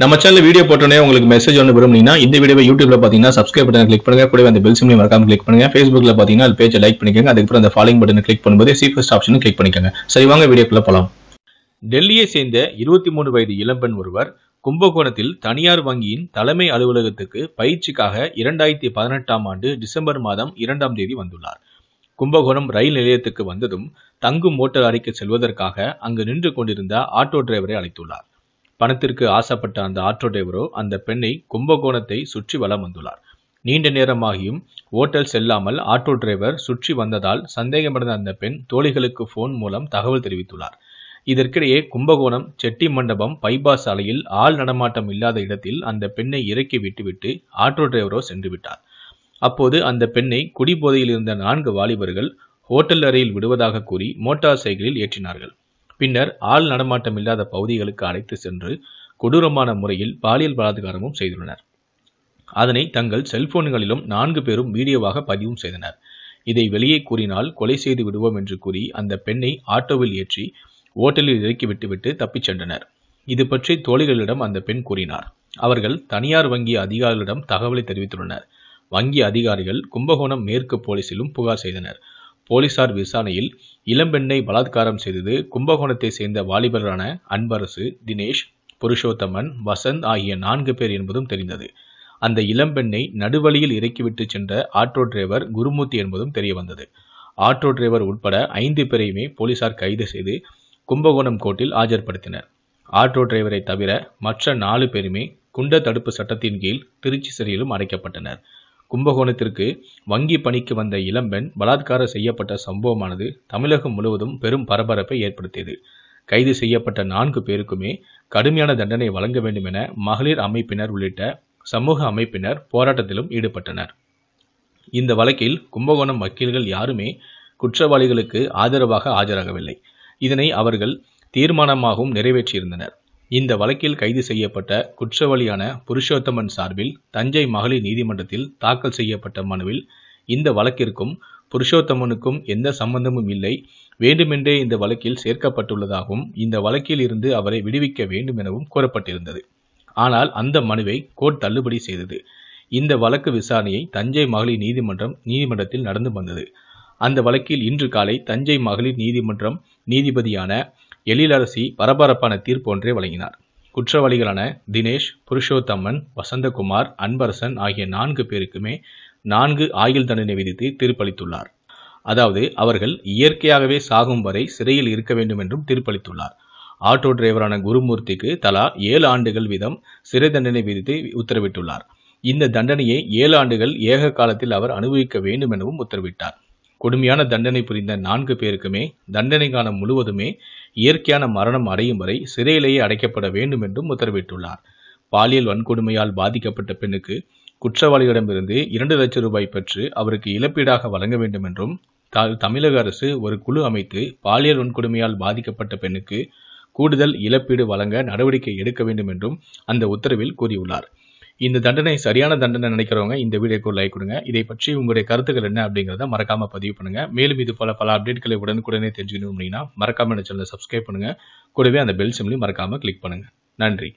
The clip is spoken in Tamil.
நம்ம சேனல் வீடியோ போட்டோன்னே உங்களுக்கு மெசேஜ் ஒன்று விரும்புனீங்கன்னா இந்த வீடியோ யூடியூப்ல பார்த்தீங்கன்னா சப்ஸ்கிரைப் பட்டன் கிளிக் பண்ணுங்க கூட அந்த பெல் சிம்லையும் மறக்காம கிளிக் பண்ணுங்க ஃபேஸ்புக்ல பார்த்தீங்கன்னா அது பேஜை லைக் பண்ணிக்கோங்க அதுக்கப்புறம் அந்த ஃபாலோயிங் பட்டன் கிளிக் பண்ணும்போது சீஃபஸ்ட் ஆப்ஷனும் கிளிக் பண்ணிக்கோங்க சரி வாங்க வீடியோக்குள்ள போகலாம் டெல்லியை சேர்ந்த இருபத்தி மூணு வயது இளம்பெண் ஒருவர் கும்பகோணத்தில் தனியார் வங்கியின் தலைமை அலுவலகத்துக்கு பயிற்சிக்காக இரண்டாயிரத்தி பதினெட்டாம் ஆண்டு டிசம்பர் மாதம் இரண்டாம் தேதி வந்துள்ளார் கும்பகோணம் ரயில் நிலையத்துக்கு வந்ததும் தங்கும் மோட்டார் அறைக்கு செல்வதற்காக அங்கு நின்று கொண்டிருந்த ஆட்டோ டிரைவரை அழைத்துள்ளார் பணத்திற்கு ஆசைப்பட்ட அந்த ஆட்டோ டிரைவரோ அந்த பெண்ணை கும்பகோணத்தை சுற்றி வலம் வந்துள்ளார் நீண்ட நேரமாகியும் ஓட்டல் செல்லாமல் ஆட்டோ டிரைவர் சுற்றி வந்ததால் சந்தேகமடைந்த அந்த பெண் தோழிகளுக்கு போன் மூலம் தகவல் தெரிவித்துள்ளார் இதற்கிடையே கும்பகோணம் செட்டி மண்டபம் பைபாஸ் சாலையில் ஆள் நடமாட்டம் இல்லாத இடத்தில் அந்த பெண்ணை இறக்கி விட்டுவிட்டு ஆட்டோ டிரைவரோ சென்று விட்டார் அப்போது அந்த பெண்ணை குடிபோதையில் இருந்த நான்கு வாலிபர்கள் ஹோட்டல் அறையில் விடுவதாக கூறி மோட்டார் சைக்கிளில் ஏற்றினார்கள் பின்னர் ஆள் நடமாட்டம் இல்லாத பகுதிகளுக்கு அழைத்து சென்று கொடூரமான முறையில் பாலியல் பலாத்காரமும் செய்துள்ளனர் அதனை தங்கள் செல்போன்களிலும் நான்கு பேரும் வீடியோவாக பதிவும் செய்தனர் இதை வெளியே கூறினால் கொலை செய்து விடுவோம் என்று கூறி அந்த பெண்ணை ஆட்டோவில் ஏற்றி ஓட்டலில் இறக்கி விட்டுவிட்டு தப்பிச் சென்றனர் இது பற்றி தோழிகளிடம் அந்த பெண் கூறினார் அவர்கள் தனியார் வங்கி அதிகாரிகளிடம் தகவலை தெரிவித்துள்ளனர் வங்கி அதிகாரிகள் கும்பகோணம் மேற்கு போலீசிலும் புகார் செய்தனர் போலீசார் விசாரணையில் இளம்பெண்ணை பலாத்காரம் செய்தது கும்பகோணத்தை சேர்ந்த வாலிபரான அன்பரசு தினேஷ் புருஷோத்தமன் வசந்த் ஆகிய நான்கு பேர் என்பதும் தெரிந்தது அந்த இளம்பெண்ணை நடுவழியில் இறக்கிவிட்டு சென்ற ஆட்டோ டிரைவர் குருமூர்த்தி என்பதும் தெரிய வந்தது ஆட்டோ டிரைவர் உட்பட ஐந்து பேரையுமே போலீசார் கைது செய்து கும்பகோணம் கோர்ட்டில் ஆஜர்படுத்தினர் ஆட்டோ டிரைவரை தவிர மற்ற நாலு பேருமே குண்ட தடுப்பு சட்டத்தின் கீழ் திருச்சி சிறையிலும் அடைக்கப்பட்டனர் கும்பகோணத்திற்கு வங்கி பணிக்கு வந்த இளம்பெண் பலாத்காரம் செய்யப்பட்ட சம்பவமானது தமிழகம் முழுவதும் பெரும் பரபரப்பை ஏற்படுத்தியது கைது செய்யப்பட்ட நான்கு பேருக்குமே கடுமையான தண்டனை வழங்க வேண்டும் என மகளிர் அமைப்பினர் உள்ளிட்ட சமூக அமைப்பினர் போராட்டத்திலும் ஈடுபட்டனர் இந்த வழக்கில் கும்பகோணம் வக்கீல்கள் யாருமே குற்றவாளிகளுக்கு ஆதரவாக ஆஜராகவில்லை இதனை அவர்கள் தீர்மானமாகவும் நிறைவேற்றியிருந்தனர் இந்த வழக்கில் கைது செய்யப்பட்ட குற்றவாளியான புருஷோத்தமன் சார்பில் தஞ்சை மகளிர் நீதிமன்றத்தில் தாக்கல் செய்யப்பட்ட மனுவில் இந்த வழக்கிற்கும் புருஷோத்தமனுக்கும் எந்த சம்பந்தமும் இல்லை வேண்டுமென்றே இந்த வழக்கில் சேர்க்கப்பட்டுள்ளதாகவும் இந்த வழக்கில் இருந்து அவரை விடுவிக்க வேண்டும் எனவும் கூறப்பட்டிருந்தது ஆனால் அந்த மனுவை கோர்ட் தள்ளுபடி செய்தது இந்த வழக்கு விசாரணையை தஞ்சை மகளிர் நீதிமன்றம் நீதிமன்றத்தில் நடந்து வந்தது அந்த வழக்கில் இன்று காலை தஞ்சை மகளிர் நீதிமன்றம் நீதிபதியான எழிலரசி பரபரப்பான தீர்ப்பு ஒன்றை வழங்கினார் குற்றவாளிகளான தினேஷ் புருஷோத்தம்மன் வசந்தகுமார் அன்பரசன் ஆகிய நான்கு பேருக்குமே நான்கு ஆயுள் தண்டனை விதித்து தீர்ப்பளித்துள்ளார் அதாவது அவர்கள் இயற்கையாகவே சாகும் வரை சிறையில் இருக்க வேண்டும் என்றும் தீர்ப்பளித்துள்ளார் ஆட்டோ டிரைவரான குருமூர்த்திக்கு தலா ஏழு ஆண்டுகள் வீதம் சிறை தண்டனை விதித்து உத்தரவிட்டுள்ளார் இந்த தண்டனையை ஏழு ஆண்டுகள் ஏக காலத்தில் அவர் அனுபவிக்க வேண்டும் எனவும் உத்தரவிட்டார் கொடுமையான தண்டனை புரிந்த நான்கு பேருக்குமே தண்டனை காலம் முழுவதுமே இயற்கையான மரணம் அடையும் வரை சிறையிலேயே அடைக்கப்பட வேண்டும் என்றும் உத்தரவிட்டுள்ளார் பாலியல் வன்கொடுமையால் பாதிக்கப்பட்ட பெண்ணுக்கு குற்றவாளியிடமிருந்து இரண்டு லட்சம் ரூபாய் பெற்று அவருக்கு இழப்பீடாக வழங்க வேண்டும் என்றும் தமிழக அரசு ஒரு குழு அமைத்து பாலியல் வன்கொடுமையால் பாதிக்கப்பட்ட பெண்ணுக்கு கூடுதல் இழப்பீடு வழங்க நடவடிக்கை எடுக்க வேண்டும் என்றும் அந்த உத்தரவில் கூறியுள்ளார் இந்த தண்டனை சரியான தண்டனை நினைக்கிறவங்க இந்த வீடியோக்கு லைக் கொடுங்க இதை பற்றி உங்களுடைய கருத்துக்கள் என்ன அப்படிங்கிறத மறக்காம பதிவு பண்ணுங்க மேலும் இது போல பல அப்டேட்களை உடனுக்குடனே தெரிஞ்சுக்கணும் அப்படின்னா மறக்காம இந்த சேனலை சப்ஸ்கிரைப் பண்ணுங்க கூடவே அந்த பெல் சிம்லையும் மறக்காம கிளிக் பண்ணுங்க நன்றி